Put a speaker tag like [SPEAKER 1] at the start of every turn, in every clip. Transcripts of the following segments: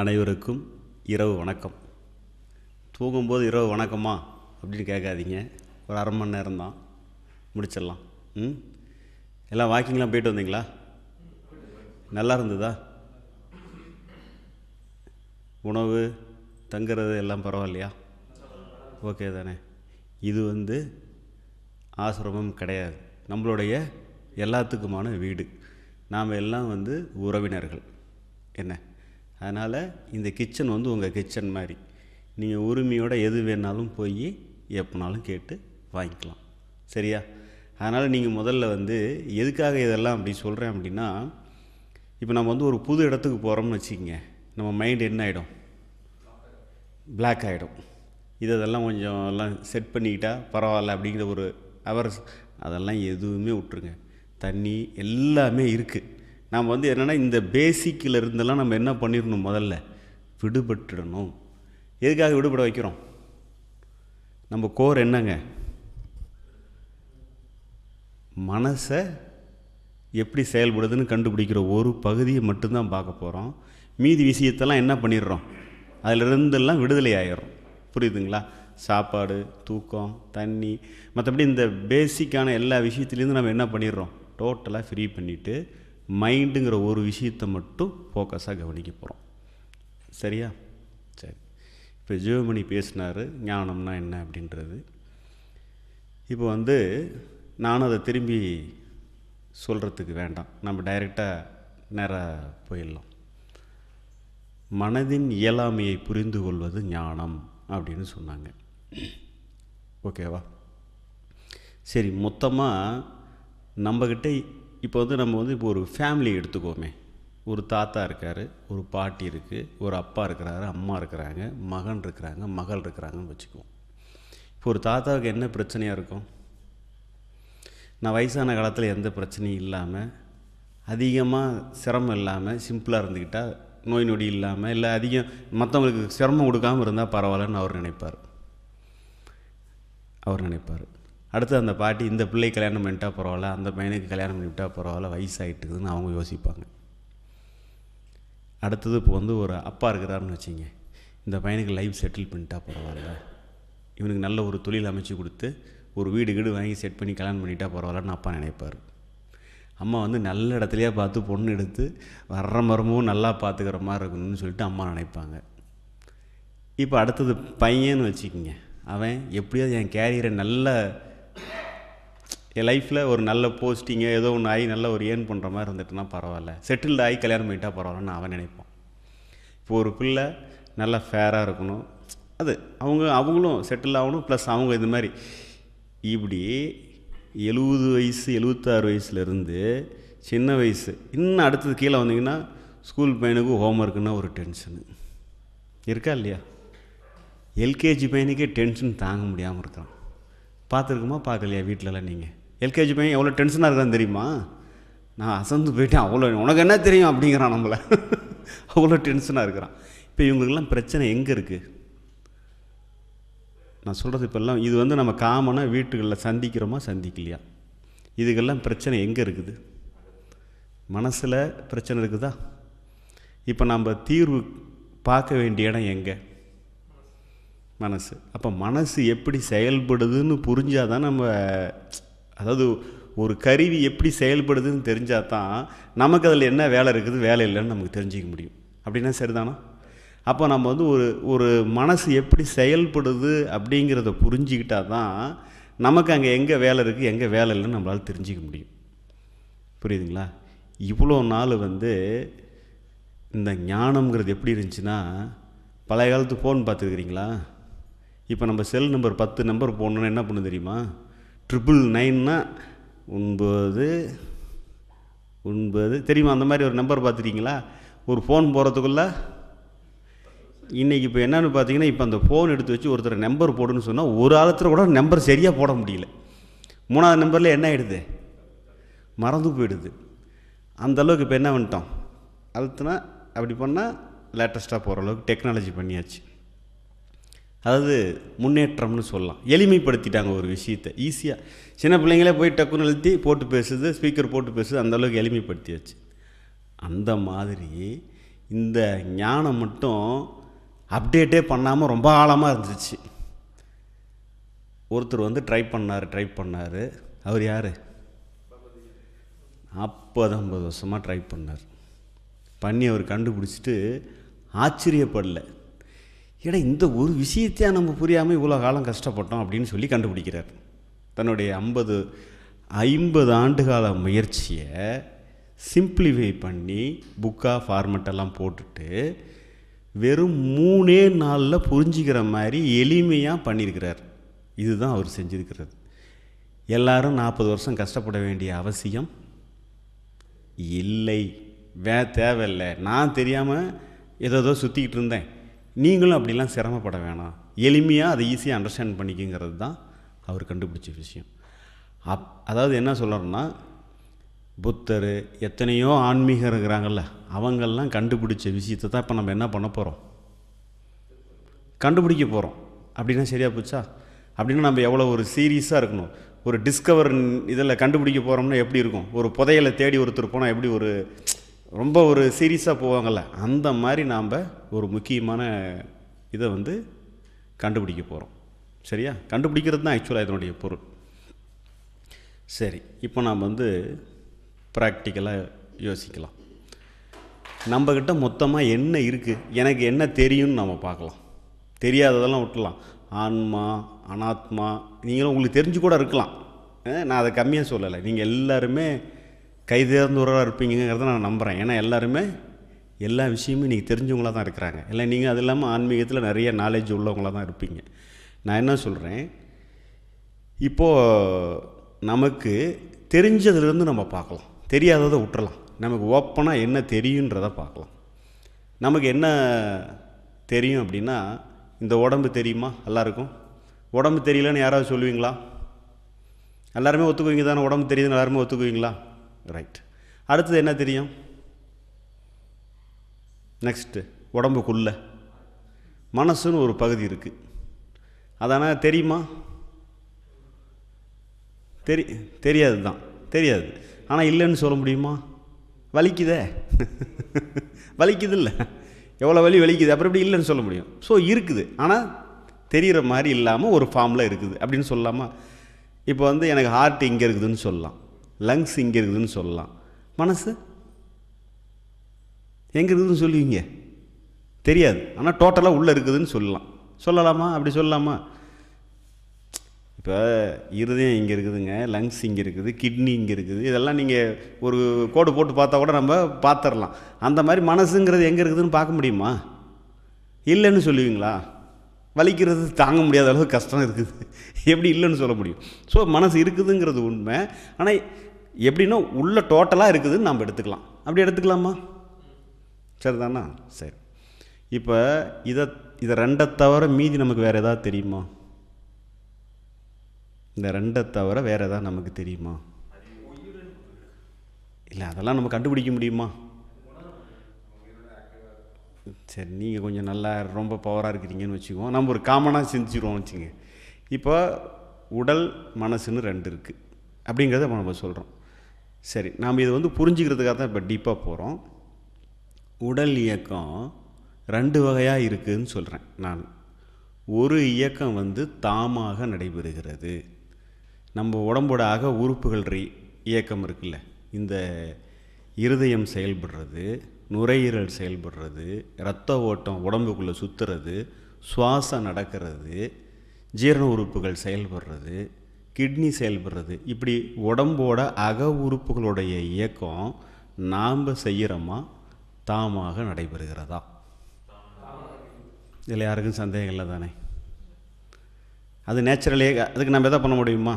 [SPEAKER 1] அனைவருக்கும் இரவு வணக்கம் தூங்கும்போது இரவு வணக்கமா அப்படின்னு கேட்காதீங்க ஒரு அரை மணி நேரம் தான் முடிச்சிடலாம் ம் எல்லாம் வாக்கிங்லாம் போயிட்டு வந்தீங்களா நல்லா இருந்ததா உணவு தங்குறது எல்லாம் பரவாயில்லையா ஓகே தானே இது வந்து ஆசிரமம் கிடையாது நம்மளுடைய எல்லாத்துக்குமான வீடு நாம் எல்லாம் வந்து உறவினர்கள் என்ன அதனால் இந்த கிச்சன் வந்து உங்கள் கிச்சன் மாதிரி நீங்கள் உரிமையோடு எது வேணாலும் போய் எப்போனாலும் கேட்டு வாங்கிக்கலாம் சரியா அதனால் நீங்கள் முதல்ல வந்து எதுக்காக இதெல்லாம் அப்படி சொல்கிறேன் அப்படின்னா இப்போ நம்ம வந்து ஒரு புது இடத்துக்கு போகிறோம்னு வச்சுக்கோங்க நம்ம மைண்டு என்ன ஆகிடும் பிளாக் ஆகிடும் இதெல்லாம் கொஞ்சம் எல்லாம் செட் பண்ணிக்கிட்டால் பரவாயில்ல அப்படிங்கிற ஒரு அவர் அதெல்லாம் எதுவுமே விட்டுருங்க தண்ணி எல்லாமே இருக்குது நாம் வந்து என்னென்னா இந்த பேசிக்கில் இருந்தெல்லாம் நம்ம என்ன பண்ணிடணும் முதல்ல விடுபட்டுடணும் எதுக்காக விடுபட வைக்கிறோம் நம்ம கோர் என்னங்க மனசை எப்படி செயல்படுதுன்னு கண்டுபிடிக்கிற ஒரு பகுதியை மட்டும்தான் பார்க்க போகிறோம் மீதி விஷயத்தெல்லாம் என்ன பண்ணிடுறோம் அதிலிருந்தெல்லாம் விடுதலை ஆகிடும் புரியுதுங்களா சாப்பாடு தூக்கம் தண்ணி மற்றபடி இந்த பேசிக்கான எல்லா விஷயத்துலேருந்து நம்ம என்ன பண்ணிடுறோம் டோட்டலாக ஃப்ரீ பண்ணிவிட்டு மைண்டுங்கிற ஒரு விஷயத்தை மட்டும் ஃபோக்கஸாக கவனிக்க போகிறோம் சரியா சரி இப்போ ஜீவமணி பேசினார் ஞானம்னா என்ன அப்படின்றது இப்போ வந்து நானும் அதை திரும்பி சொல்கிறதுக்கு வேண்டாம் நம்ம டைரெக்டாக நேராக போயிடலாம் மனதின் இயலாமையை புரிந்து கொள்வது ஞானம் அப்படின்னு சொன்னாங்க ஓகேவா சரி மொத்தமாக நம்மக்கிட்ட இப்போ வந்து நம்ம வந்து இப்போ ஒரு ஃபேமிலி எடுத்துக்கோமே ஒரு தாத்தா இருக்கார் ஒரு பாட்டி இருக்குது ஒரு அப்பா இருக்கிறாரு அம்மா இருக்கிறாங்க மகன் இருக்கிறாங்க மகள் இருக்கிறாங்கன்னு வச்சுக்குவோம் இப்போ ஒரு தாத்தாவுக்கு என்ன பிரச்சனையாக இருக்கும் நான் வயசான காலத்தில் எந்த பிரச்சனையும் இல்லாமல் அதிகமாக சிரமம் இல்லாமல் சிம்பிளாக இருந்துக்கிட்டால் நோய் நொடி இல்லாமல் இல்லை அதிகம் மற்றவங்களுக்கு சிரமம் கொடுக்காமல் இருந்தால் பரவாயில்லன்னு அவர் நினைப்பார் அவர் நினைப்பார் அடுத்து அந்த பாட்டி இந்த பிள்ளை கல்யாணம் பண்ணிட்டா பரவாயில்ல அந்த பையனுக்கு கல்யாணம் பண்ணிவிட்டா பரவாயில்ல வயசாகிட்டுக்குதுன்னு அவங்க யோசிப்பாங்க அடுத்தது இப்போ வந்து ஒரு அப்பா இருக்கிறாருன்னு வச்சிங்க இந்த பையனுக்கு லைஃப் செட்டில் பண்ணிட்டா பரவாயில்ல இவனுக்கு நல்ல ஒரு தொழில் அமைச்சு கொடுத்து ஒரு வீடு கீடு வாங்கி செட் பண்ணி கல்யாணம் பண்ணிட்டா பரவாயில்லன்னு அப்பா நினைப்பார் அம்மா வந்து நல்ல இடத்துலையே பார்த்து பொண்ணு எடுத்து வர்ற மரமும் நல்லா பார்த்துக்கிற மாதிரி இருக்கணும்னு சொல்லிட்டு அம்மா நினைப்பாங்க இப்போ அடுத்தது பையன்னு வச்சுக்கோங்க அவன் எப்படியாவது என் கேரியரை நல்ல என் லைஃப்பில் ஒரு நல்ல போஸ்டிங்கு ஏதோ ஒன்று ஆகி நல்ல ஒரு ஏர்ன் பண்ணுற மாதிரி இருந்துட்டுனா பரவாயில்ல செட்டில்டு ஆகி கல்யாணம் பண்ணிட்டால் பரவாயில்லன்னு அவன் நினைப்பான் இப்போ ஒரு பிள்ளை நல்லா ஃபேராக இருக்கணும் அது அவங்க அவங்களும் செட்டில் ஆகணும் ப்ளஸ் அவங்க இது மாதிரி இப்படி எழுபது வயசு எழுபத்தாறு வயசுலேருந்து சின்ன வயசு இன்னும் அடுத்தது கீழே வந்தீங்கன்னா ஸ்கூல் பையனுக்கு ஹோம் ஒர்க்குன்னா ஒரு டென்ஷனு இருக்கா இல்லையா எல்கேஜி பையனுக்கே டென்ஷன் தாங்க முடியாமல் இருக்கிறான் பார்த்துருக்குமா பார்க்கலையா வீட்டிலலாம் நீங்கள் எல்கேஜி பையன் எவ்வளோ டென்ஷனாக இருக்கான்னு தெரியுமா நான் அசந்து போயிட்டேன் அவ்வளோ உனக்கு என்ன தெரியும் அப்படிங்கிறான் நம்மளை அவ்வளோ டென்ஷனாக இருக்கிறான் இப்போ இவங்களுக்கெல்லாம் பிரச்சனை எங்கே இருக்குது நான் சொல்கிறது இப்போல்லாம் இது வந்து நம்ம காமனாக வீட்டுகளில் சந்திக்கிறோமா சந்திக்கலையா இதுக்கெல்லாம் பிரச்சனை எங்கே இருக்குது மனசில் பிரச்சனை இருக்குதா இப்போ நம்ம தீர்வு பார்க்க வேண்டிய இடம் எங்கே மனசு அப்போ மனசு எப்படி செயல்படுதுன்னு புரிஞ்சால் தான் நம்ம அதாவது ஒரு கருவி எப்படி செயல்படுதுன்னு தெரிஞ்சால் தான் நமக்கு அதில் என்ன வேலை இருக்குது வேலை இல்லைன்னு நமக்கு தெரிஞ்சிக்க முடியும் அப்படின்னா சரிதானா அப்போ நம்ம வந்து ஒரு ஒரு மனசு எப்படி செயல்படுது அப்படிங்கிறத புரிஞ்சுக்கிட்டா தான் நமக்கு அங்கே எங்கே வேலை இருக்குது எங்கே வேலை இல்லைன்னு நம்மளால் தெரிஞ்சிக்க முடியும் புரியுதுங்களா இவ்வளோ நாள் வந்து இந்த ஞானம்ங்கிறது எப்படி இருந்துச்சுன்னா பழைய காலத்து ஃபோன் பார்த்துருக்குறீங்களா இப்போ நம்ம செல் நம்பர் பத்து நம்பர் போடணுன்னா என்ன பண்ணு தெரியுமா ட்ரிபிள் நைன்னா ஒன்பது ஒன்பது தெரியுமா அந்த மாதிரி ஒரு நம்பர் பார்த்துட்டிங்களா ஒரு ஃபோன் போகிறதுக்குள்ள இன்றைக்கி இப்போ என்னென்னு பார்த்தீங்கன்னா இப்போ அந்த ஃபோன் எடுத்து வச்சு ஒருத்தர் நம்பர் போடுன்னு சொன்னால் ஒரு ஆளத்தில் கூட நம்பர் சரியாக போட முடியல மூணாவது நம்பரில் என்ன ஆகிடுது மறந்து போயிடுது அந்தளவுக்கு இப்போ என்ன பண்ணிட்டோம் அழுத்துனா அப்படி பண்ணால் லேட்டஸ்ட்டாக போகிற அளவுக்கு டெக்னாலஜி பண்ணியாச்சு அதாவது முன்னேற்றம்னு சொல்லலாம் எளிமைப்படுத்திட்டாங்க ஒரு விஷயத்தை ஈஸியாக சின்ன பிள்ளைங்களே போய் டக்குன்னு எழுத்தி போட்டு பேசுது ஸ்பீக்கர் போட்டு பேசுது அந்தளவுக்கு எளிமைப்படுத்தியாச்சு அந்த மாதிரி இந்த ஞானம் மட்டும் அப்டேட்டே பண்ணாமல் ரொம்ப ஆழமாக இருந்துச்சு ஒருத்தர் வந்து ட்ரை பண்ணார் ட்ரை பண்ணார் அவர் யார் நாற்பது ஐம்பது வருஷமாக ட்ரை பண்ணார் பண்ணி அவர் கண்டுபிடிச்சிட்டு ஆச்சரியப்படலை ஏடா இந்த ஒரு விஷயத்தையே நம்ம புரியாமல் இவ்வளோ காலம் கஷ்டப்பட்டோம் அப்படின்னு சொல்லி கண்டுபிடிக்கிறார் தன்னுடைய ஐம்பது ஐம்பது ஆண்டுகால முயற்சியை சிம்பிளிஃபை பண்ணி புக்காக ஃபார்மெட்டெல்லாம் போட்டுட்டு வெறும் மூணே நாளில் புரிஞ்சுக்கிற மாதிரி எளிமையாக பண்ணியிருக்கிறார் இதுதான் அவர் செஞ்சுருக்கிறது எல்லாரும் நாற்பது வருஷம் கஷ்டப்பட வேண்டிய அவசியம் இல்லை வே தேவையில்லை நான் தெரியாமல் ஏதோ சுற்றிக்கிட்டு இருந்தேன் நீங்களும் அப்படிலாம் சிரமப்பட வேணாம் எளிமையாக அதை ஈஸியாக அண்டர்ஸ்டாண்ட் பண்ணிக்குங்கிறது தான் அவர் கண்டுபிடிச்ச விஷயம் அப் அதாவது என்ன சொல்கிறோன்னா புத்தர் எத்தனையோ ஆன்மீகம் இருக்கிறாங்கள்ல அவங்கெல்லாம் கண்டுபிடிச்ச விஷயத்தை தான் இப்போ நம்ம என்ன பண்ண போகிறோம் கண்டுபிடிக்க போகிறோம் அப்படின்னா சரியாக போச்சா அப்படின்னா நம்ம எவ்வளோ ஒரு சீரியஸாக இருக்கணும் ஒரு டிஸ்கவர் இதில் கண்டுபிடிக்க போகிறோம்னா எப்படி இருக்கும் ஒரு புதையலை தேடி ஒருத்தர் போனால் எப்படி ஒரு ரொம்ப ஒரு சீரியஸாக போவாங்கள்ல அந்த மாதிரி நாம் ஒரு முக்கியமான இதை வந்து கண்டுபிடிக்க போகிறோம் சரியா கண்டுபிடிக்கிறது தான் ஆக்சுவலாக இதனுடைய பொருள் சரி இப்போ நாம் வந்து ப்ராக்டிக்கலாக யோசிக்கலாம் நம்மக்கிட்ட மொத்தமாக என்ன இருக்குது எனக்கு என்ன தெரியும்னு நம்ம பார்க்கலாம் தெரியாததெல்லாம் விட்டலாம் ஆன்மா அனாத்மா நீங்களும் உங்களுக்கு தெரிஞ்சு கூட இருக்கலாம் நான் அதை கம்மியாக சொல்லலை நீங்கள் எல்லாருமே உறவாக இருப்பீங்கிறத நான் நம்புகிறேன் ஏன்னா எல்லாருமே எல்லா விஷயமும் இன்றைக்கி தெரிஞ்சவங்களாக தான் இருக்கிறாங்க இல்லை நீங்கள் அது இல்லாமல் ஆன்மீகத்தில் நிறைய நாலேஜ் உள்ளவங்களாக தான் இருப்பீங்க நான் என்ன சொல்கிறேன் இப்போது நமக்கு தெரிஞ்சதுலேருந்து நம்ம பார்க்கலாம் தெரியாததை விட்டுறலாம் நமக்கு ஓப்பனாக என்ன தெரியுன்றதை பார்க்கலாம் நமக்கு என்ன தெரியும் அப்படின்னா இந்த உடம்பு தெரியுமா எல்லாருக்கும் உடம்பு தெரியலன்னு யாராவது சொல்லுவீங்களா எல்லாருமே ஒத்துக்குவீங்க தானே உடம்பு தெரியுதுன்னு எல்லாருமே ஒத்துக்குவீங்களா ரைட் அடுத்தது என்ன தெரியும் நெக்ஸ்ட்டு உடம்புக்குள்ளே மனசுன்னு ஒரு பகுதி இருக்குது அதனால் தெரியுமா தெரி தெரியாது தான் தெரியாது ஆனால் இல்லைன்னு சொல்ல முடியுமா வலிக்குதே வலிக்குது இல்லை எவ்வளோ வலி வலிக்குது அப்புறம் இப்படி இல்லைன்னு சொல்ல முடியும் ஸோ இருக்குது ஆனால் தெரிகிற மாதிரி இல்லாமல் ஒரு ஃபார்மில் இருக்குது அப்படின்னு சொல்லலாமா இப்போ வந்து எனக்கு ஹார்ட் இங்கே இருக்குதுன்னு சொல்லலாம் லங்ஸ் இங்கே இருக்குதுன்னு சொல்லலாம் மனசு எங்கே இருக்குதுன்னு சொல்லுவீங்க தெரியாது ஆனால் டோட்டலாக உள்ளே இருக்குதுன்னு சொல்லலாம் சொல்லலாமா அப்படி சொல்லலாமா இப்போ இருதயம் இங்கே இருக்குதுங்க லங்ஸ் இங்கே இருக்குது கிட்னி இங்கே இருக்குது இதெல்லாம் நீங்கள் ஒரு கோடு போட்டு பார்த்தா கூட நம்ம பார்த்துடலாம் அந்த மாதிரி மனசுங்கிறது எங்கே இருக்குதுன்னு பார்க்க முடியுமா இல்லைன்னு சொல்லுவீங்களா வலிக்கிறது தாங்க முடியாத அளவுக்கு கஷ்டம் இருக்குது எப்படி இல்லைன்னு சொல்ல முடியும் ஸோ மனசு இருக்குதுங்கிறது உண்மை ஆனால் எப்படின்னா உள்ளே டோட்டலாக இருக்குதுன்னு நம்ம எடுத்துக்கலாம் அப்படி எடுத்துக்கலாமா சரிதானா சரி இப்போ இதை இதை ரெண்டை தவிர மீதி நமக்கு வேறு எதாவது தெரியுமா இந்த ரெண்டை தவிர வேறு எதாவது நமக்கு தெரியுமா இல்லை அதெல்லாம் நம்ம கண்டுபிடிக்க முடியுமா சரி நீங்கள் கொஞ்சம் நல்லா ரொம்ப பவராக இருக்கிறீங்கன்னு வச்சுக்குவோம் நம்ம ஒரு காமனாக செஞ்சுருவோம் வச்சுங்க இப்போ உடல் மனசுன்னு ரெண்டு இருக்குது அப்படிங்கிறத நம்ம சொல்கிறோம் சரி நாம் இது வந்து புரிஞ்சுக்கிறதுக்காக தான் இப்போ டீப்பாக போகிறோம் உடல் இயக்கம் ரெண்டு வகையாக இருக்குதுன்னு சொல்கிறேன் நான் ஒரு இயக்கம் வந்து தாமாக நடைபெறுகிறது நம்ம உடம்போட அக உறுப்புகள் இயக்கம் இருக்குல்ல இந்த இருதயம் செயல்படுறது நுரையீரல் செயல்படுறது இரத்த ஓட்டம் உடம்புக்குள்ளே சுற்றுறது சுவாசம் நடக்கிறது ஜீரண உறுப்புகள் செயல்படுறது கிட்னி செயல்படுறது இப்படி உடம்போட அக உறுப்புகளுடைய இயக்கம் நாம் செய்கிறோமா தாமாக நடைபெறுகிறதா இதில் யாருக்கும் சந்தேகம் இல்லை தானே அது நேச்சுரலே அதுக்கு நம்ம எதை பண்ண முடியுமா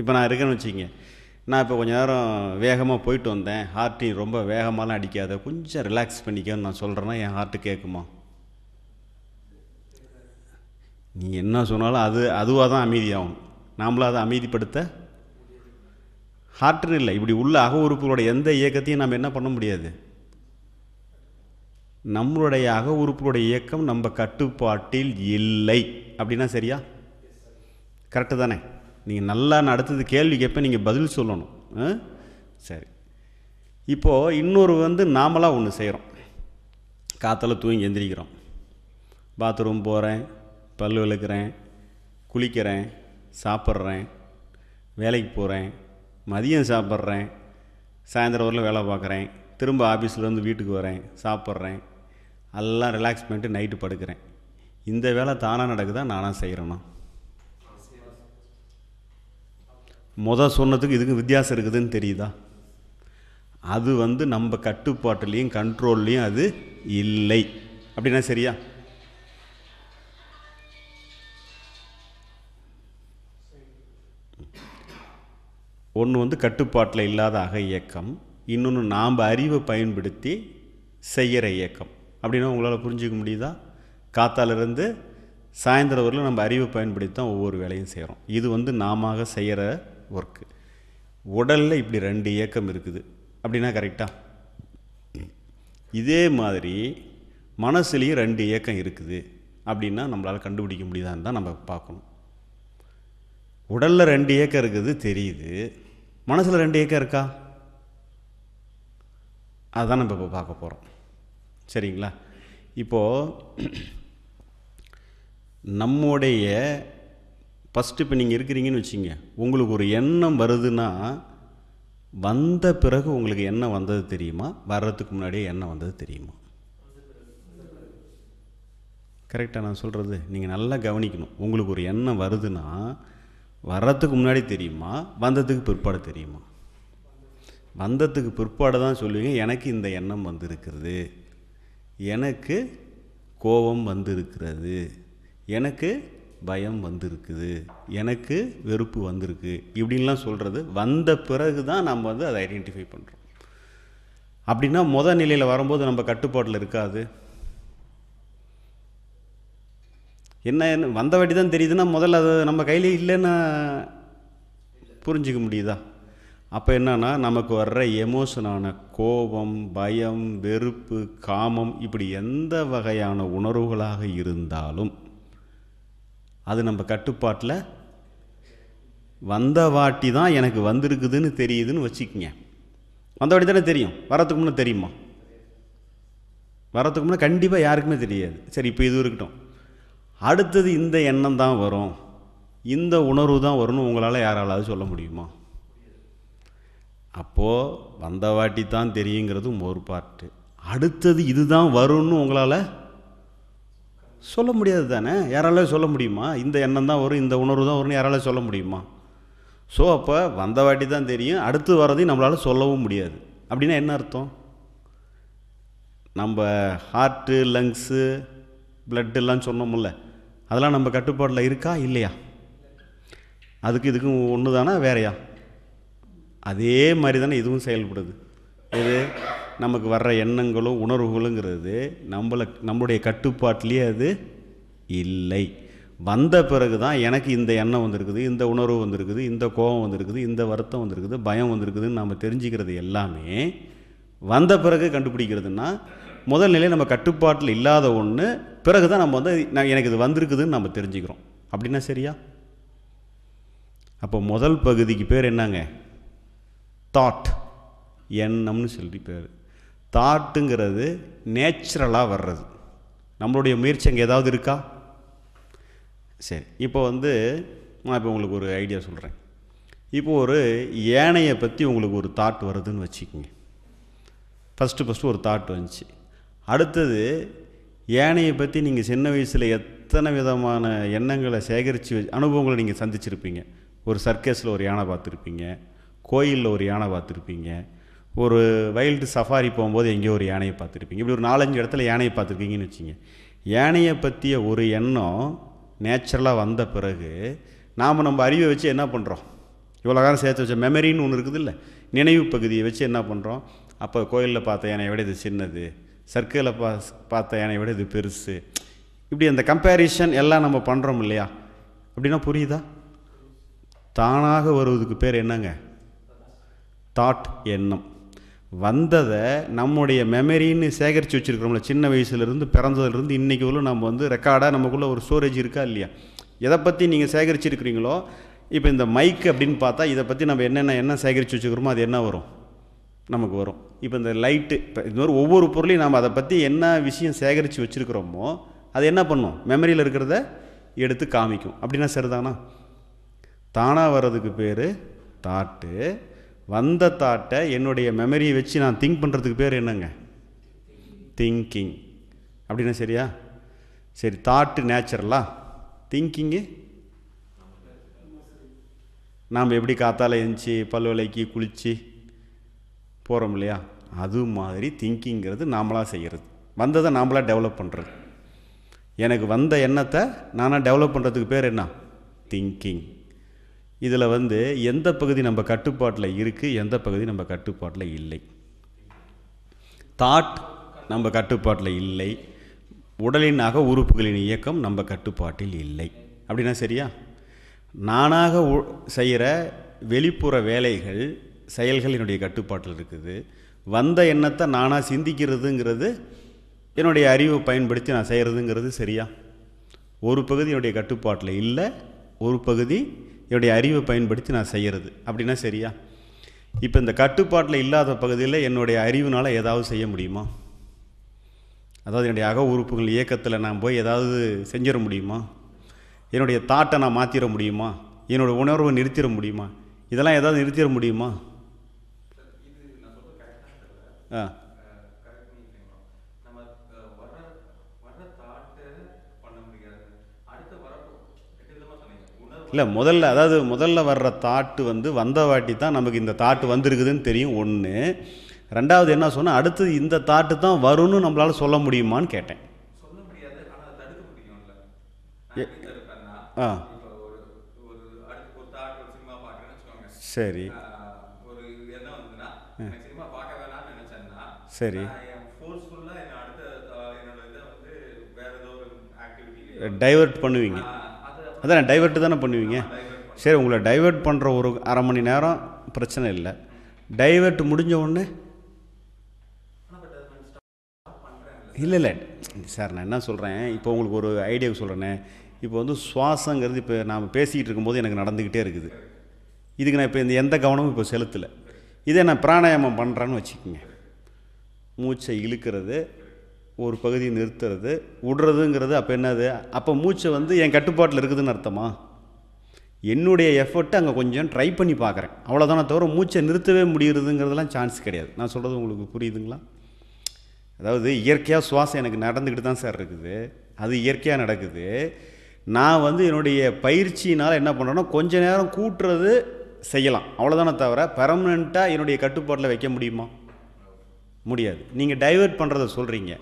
[SPEAKER 1] இப்போ நான் இருக்கேன்னு வச்சுக்கிங்க நான் இப்போ கொஞ்சம் நேரம் வேகமாக போயிட்டு வந்தேன் ஹார்ட்டையும் ரொம்ப வேகமாலாம் அடிக்காத கொஞ்சம் ரிலாக்ஸ் பண்ணிக்கன்னு நான் சொல்கிறேன்னா என் ஹார்ட்டு கேட்குமா நீ என்ன சொன்னாலும் அது அதுவாக தான் அமைதியாகும் நாமளும் அதை அமைதிப்படுத்த ஹார்ட்னு இல்லை இப்படி உள்ள அக உறுப்புகளோட எந்த இயக்கத்தையும் நம்ம என்ன பண்ண முடியாது நம்மளுடைய அக உறுப்புகளுடைய இயக்கம் நம்ம கட்டுப்பாட்டில் இல்லை அப்படின்னா சரியா கரெக்டு தானே நீங்கள் நல்லா நடத்துது அடுத்தது கேள்வி கேட்பேன் நீங்கள் பதில் சொல்லணும் சரி இப்போது இன்னொரு வந்து நாமளாக ஒன்று செய்கிறோம் காற்றில் தூங்கி எந்திரிக்கிறோம் பாத்ரூம் போகிறேன் பல் விளக்குறேன் குளிக்கிறேன் சாப்பிட்றேன் வேலைக்கு போகிறேன் மதியம் சாப்பிட்றேன் சாயந்தரம் ஊரில் வேலை பார்க்குறேன் திரும்ப ஆஃபீஸ்லேருந்து வீட்டுக்கு வரேன் சாப்பிட்றேன் எல்லாம் ரிலாக்ஸ் பண்ணிட்டு நைட்டு படுக்கிறேன் இந்த வேலை தானாக நடக்குதா நானாக செய்கிறேன்னா முதல் சொன்னதுக்கு இதுக்கு வித்தியாசம் இருக்குதுன்னு தெரியுதா அது வந்து நம்ம கட்டுப்பாட்டுலேயும் கண்ட்ரோல்லையும் அது இல்லை அப்படின்னா சரியா ஒன்று வந்து கட்டுப்பாட்டில் இல்லாத அக இயக்கம் இன்னொன்று நாம் அறிவை பயன்படுத்தி செய்கிற இயக்கம் அப்படின்னா உங்களால் புரிஞ்சிக்க முடியுதா காத்தாலிருந்து சாயந்தரம் வரலும் நம்ம அறிவை பயன்படுத்தி தான் ஒவ்வொரு வேலையும் செய்கிறோம் இது வந்து நாம செய்கிற ஒர்க்கு உடலில் இப்படி ரெண்டு இயக்கம் இருக்குது அப்படின்னா கரெக்டாக இதே மாதிரி மனசுலேயும் ரெண்டு இயக்கம் இருக்குது அப்படின்னா நம்மளால் கண்டுபிடிக்க முடியுதான்னு தான் நம்ம பார்க்கணும் உடலில் ரெண்டு ஏக்கம் இருக்குது தெரியுது மனசில் ரெண்டு ஏக்கம் இருக்கா அதுதான் நம்ம இப்போ பார்க்க போகிறோம் சரிங்களா இப்போது நம்முடைய ஃபஸ்ட்டு இப்போ நீங்கள் இருக்கிறீங்கன்னு வச்சுங்க உங்களுக்கு ஒரு எண்ணம் வருதுன்னா வந்த பிறகு உங்களுக்கு என்ன வந்தது தெரியுமா வர்றதுக்கு முன்னாடியே என்ன வந்தது தெரியுமா கரெக்டாக நான் சொல்கிறது நீங்கள் நல்லா கவனிக்கணும் உங்களுக்கு ஒரு எண்ணம் வருதுன்னா வர்றதுக்கு முன்னாடி தெரியுமா வந்ததுக்கு பிற்பாடு தெரியுமா வந்ததுக்கு பிற்பாடு தான் சொல்லுவீங்க எனக்கு இந்த எண்ணம் வந்திருக்கிறது எனக்கு கோபம் வந்திருக்கிறது எனக்கு பயம் வந்திருக்குது எனக்கு வெறுப்பு வந்திருக்கு இப்படின்லாம் சொல்கிறது வந்த பிறகு தான் நம்ம வந்து அதை ஐடென்டிஃபை பண்ணுறோம் அப்படின்னா முதல் நிலையில் வரும்போது நம்ம கட்டுப்பாட்டில் இருக்காது என்ன வந்த வட்டி தான் தெரியுதுன்னா முதல்ல அது நம்ம கையில் இல்லைன்னு புரிஞ்சிக்க முடியுதா அப்போ என்னென்னா நமக்கு வர்ற எமோஷனான கோபம் பயம் வெறுப்பு காமம் இப்படி எந்த வகையான உணர்வுகளாக இருந்தாலும் அது நம்ம கட்டுப்பாட்டில் வந்த வாட்டி தான் எனக்கு வந்திருக்குதுன்னு தெரியுதுன்னு வச்சுக்கோங்க வந்த வாட்டி தானே தெரியும் வரத்துக்கு முன்னே தெரியுமா வரத்துக்கு முன்னே கண்டிப்பாக யாருக்குமே தெரியாது சரி இப்போ இது இருக்கட்டும் அடுத்தது இந்த எண்ணம் தான் வரும் இந்த உணர்வு தான் வரும்னு உங்களால் யாராலாவது சொல்ல முடியுமா அப்போது வந்த வாட்டி தான் தெரியுங்கிறது ஒரு பார்ட்டு அடுத்தது இதுதான் வரும்னு உங்களால் சொல்ல முடியாது தானே யாரால சொல்ல முடியுமா இந்த எண்ணம் தான் வரும் இந்த உணர்வு தான் வரும்னு யாரால சொல்ல முடியுமா ஸோ அப்போ வந்த வாட்டி தான் தெரியும் அடுத்து வர்றதையும் நம்மளால் சொல்லவும் முடியாது அப்படின்னா என்ன அர்த்தம் நம்ம ஹார்ட்டு லங்ஸு பிளட்டெல்லாம் சொன்னோம்ல அதெல்லாம் நம்ம கட்டுப்பாட்டில் இருக்கா இல்லையா அதுக்கு இதுக்கும் ஒன்று தானே வேறையா அதே மாதிரி தானே இதுவும் செயல்படுது இது நமக்கு வர்ற எண்ணங்களும் உணர்வுகளுங்கிறது நம்மளை நம்மளுடைய கட்டுப்பாட்டிலேயே அது இல்லை வந்த பிறகு தான் எனக்கு இந்த எண்ணம் வந்திருக்குது இந்த உணர்வு வந்திருக்குது இந்த கோபம் வந்திருக்குது இந்த வருத்தம் வந்திருக்குது பயம் வந்திருக்குதுன்னு நம்ம தெரிஞ்சுக்கிறது எல்லாமே வந்த பிறகு கண்டுபிடிக்கிறதுனா முதல் நிலை நம்ம கட்டுப்பாட்டில் இல்லாத ஒன்று பிறகு தான் நம்ம வந்து நான் எனக்கு இது வந்திருக்குதுன்னு நம்ம தெரிஞ்சுக்கிறோம் அப்படின்னா சரியா அப்போ முதல் பகுதிக்கு பேர் என்னங்க தாட் எண்ணம்னு சொல்லி பேர் தாட்டுங்கிறது நேச்சுரலாக வர்றது நம்மளுடைய முயற்சி அங்கே ஏதாவது இருக்கா சரி இப்போ வந்து நான் இப்போ உங்களுக்கு ஒரு ஐடியா சொல்கிறேன் இப்போ ஒரு ஏனையை பற்றி உங்களுக்கு ஒரு தாட் வருதுன்னு வச்சுக்கோங்க ஃபஸ்ட்டு ஃபஸ்ட்டு ஒரு தாட் வந்துச்சு அடுத்தது யானையை பற்றி நீங்கள் சின்ன வயசில் எத்தனை விதமான எண்ணங்களை சேகரித்து அனுபவங்களை நீங்கள் சந்திச்சிருப்பீங்க ஒரு சர்க்கஸில் ஒரு யானை பார்த்துருப்பீங்க கோயிலில் ஒரு யானை பார்த்துருப்பீங்க ஒரு வைல்டு சஃபாரி போகும்போது எங்கேயோ ஒரு யானையை பார்த்துருப்பீங்க இப்படி ஒரு நாலஞ்சு இடத்துல யானையை பார்த்துருக்கீங்கன்னு வச்சுங்க யானையை பற்றிய ஒரு எண்ணம் நேச்சுரலாக வந்த பிறகு நாம் நம்ம அறிவை வச்சு என்ன பண்ணுறோம் இவ்வளோ காலம் சேர்த்து வச்ச மெமரின்னு ஒன்று இருக்குது இல்லை நினைவு பகுதியை வச்சு என்ன பண்ணுறோம் அப்போ கோயிலில் பார்த்த யானை விட இது சின்னது சர்க்கிளில் பா பார்த்த யானை விட இது பெருசு இப்படி அந்த கம்பேரிஷன் எல்லாம் நம்ம பண்ணுறோம் இல்லையா அப்படின்னா புரியுதா தானாக வருவதுக்கு பேர் என்னங்க தாட் எண்ணம் வந்ததை நம்முடைய மெமரின்னு சேகரித்து வச்சுருக்கிறோம்ல சின்ன வயசுலேருந்து பிறந்ததுலேருந்து இன்றைக்கி உள்ள நம்ம வந்து ரெக்கார்டாக நமக்குள்ளே ஒரு ஸ்டோரேஜ் இருக்கா இல்லையா எதை பற்றி நீங்கள் சேகரிச்சிருக்கிறீங்களோ இப்போ இந்த மைக் அப்படின்னு பார்த்தா இதை பற்றி நம்ம என்னென்ன என்ன சேகரித்து வச்சுக்கிறோமோ அது என்ன வரும் நமக்கு வரும் இப்போ இந்த லைட்டு இப்போ இது மாதிரி ஒவ்வொரு பொருளையும் நாம் அதை பற்றி என்ன விஷயம் சேகரித்து வச்சுருக்கிறோமோ அது என்ன பண்ணும் மெமரியில் இருக்கிறத எடுத்து காமிக்கும் அப்படின்னா சரிதானா தானாக வர்றதுக்கு பேர் தாட்டு வந்த தாட்டை என்னுடைய மெமரியை வச்சு நான் திங்க் பண்ணுறதுக்கு பேர் என்னங்க திங்கிங் அப்படின்னா சரியா சரி தாட்டு நேச்சுரலா திங்கிங்கு நாம் எப்படி காத்தால் எழுந்துச்சி பல் குளித்து போகிறோம் இல்லையா அது மாதிரி திங்கிங்கிறது நாமளாக செய்கிறது வந்ததை நாமளாக டெவலப் பண்ணுறது எனக்கு வந்த எண்ணத்தை நானாக டெவலப் பண்ணுறதுக்கு பேர் என்ன திங்கிங் இதில் வந்து எந்த பகுதி நம்ம கட்டுப்பாட்டில் இருக்குது எந்த பகுதி நம்ம கட்டுப்பாட்டில் இல்லை தாட் நம்ம கட்டுப்பாட்டில் இல்லை உடலின் அக உறுப்புகளின் இயக்கம் நம்ம கட்டுப்பாட்டில் இல்லை அப்படின்னா சரியா நானாக செய்கிற வெளிப்புற வேலைகள் செயல்கள் என்னுடைய கட்டுப்பாட்டில் இருக்குது வந்த எண்ணத்தை நானாக சிந்திக்கிறதுங்கிறது என்னுடைய அறிவை பயன்படுத்தி நான் செய்கிறதுங்கிறது சரியா ஒரு பகுதி என்னுடைய கட்டுப்பாட்டில் இல்லை ஒரு பகுதி என்னுடைய அறிவை பயன்படுத்தி நான் செய்கிறது அப்படின்னா சரியா இப்போ இந்த கட்டுப்பாட்டில் இல்லாத பகுதியில் என்னுடைய அறிவினால் ஏதாவது செய்ய முடியுமா அதாவது என்னுடைய அக உறுப்புகள் இயக்கத்தில் நான் போய் ஏதாவது செஞ்சிட முடியுமா என்னுடைய தாட்டை நான் மாற்றிட முடியுமா என்னோடய உணர்வை நிறுத்திட முடியுமா இதெல்லாம் ஏதாவது நிறுத்திட முடியுமா ஆ இல்லை முதல்ல அதாவது முதல்ல வர்ற தாட்டு வந்து வந்த வாட்டி தான் நமக்கு இந்த தாட்டு வந்திருக்குதுன்னு தெரியும் ஒன்று ரெண்டாவது என்ன சொன்னால் அடுத்து இந்த தாட்டு தான் வரும்னு நம்மளால் சொல்ல முடியுமான்னு கேட்டேன் ஆ சரி சரி டைவெர்ட் பண்ணுவீங்க அதான் டைவெர்ட் தானே பண்ணுவீங்க சரி உங்களை டைவெர்ட் பண்ணுற ஒரு அரை மணி நேரம் பிரச்சனை இல்லை டைவெர்ட் முடிஞ்ச உடனே இல்லை இல்லை சார் நான் என்ன சொல்கிறேன் இப்போ உங்களுக்கு ஒரு ஐடியாவுக்கு சொல்கிறேனே இப்போ வந்து சுவாசங்கிறது இப்போ நாம் பேசிக்கிட்டு இருக்கும்போது எனக்கு நடந்துக்கிட்டே இருக்குது இதுக்கு நான் இப்போ இந்த எந்த கவனமும் இப்போ செலுத்தலை இதே நான் பிராணாயாமம் பண்ணுறேன்னு வச்சுக்கோங்க மூச்சை இழுக்கிறது ஒரு பகுதியை நிறுத்துறது விடுறதுங்கிறது அப்போ என்னது அப்போ மூச்சை வந்து என் கட்டுப்பாட்டில் இருக்குதுன்னு அர்த்தமா என்னுடைய எஃபர்ட்டை அங்கே கொஞ்சம் ட்ரை பண்ணி பார்க்குறேன் அவ்வளோதானே தவிர மூச்சை நிறுத்தவே முடிகிறதுங்கிறதுலாம் சான்ஸ் கிடையாது நான் சொல்கிறது உங்களுக்கு புரியுதுங்களா அதாவது இயற்கையாக சுவாசம் எனக்கு நடந்துக்கிட்டு தான் சார் இருக்குது அது இயற்கையாக நடக்குது நான் வந்து என்னுடைய பயிற்சியினால் என்ன பண்ணுறேன்னா கொஞ்ச நேரம் கூட்டுறது செய்யலாம் அவ்வளோதானே தவிர பெர்மனெண்ட்டாக என்னுடைய கட்டுப்பாட்டில் வைக்க முடியுமா முடியாது நீங்கள் டைவெர்ட் பண்ணுறத சொல்கிறீங்க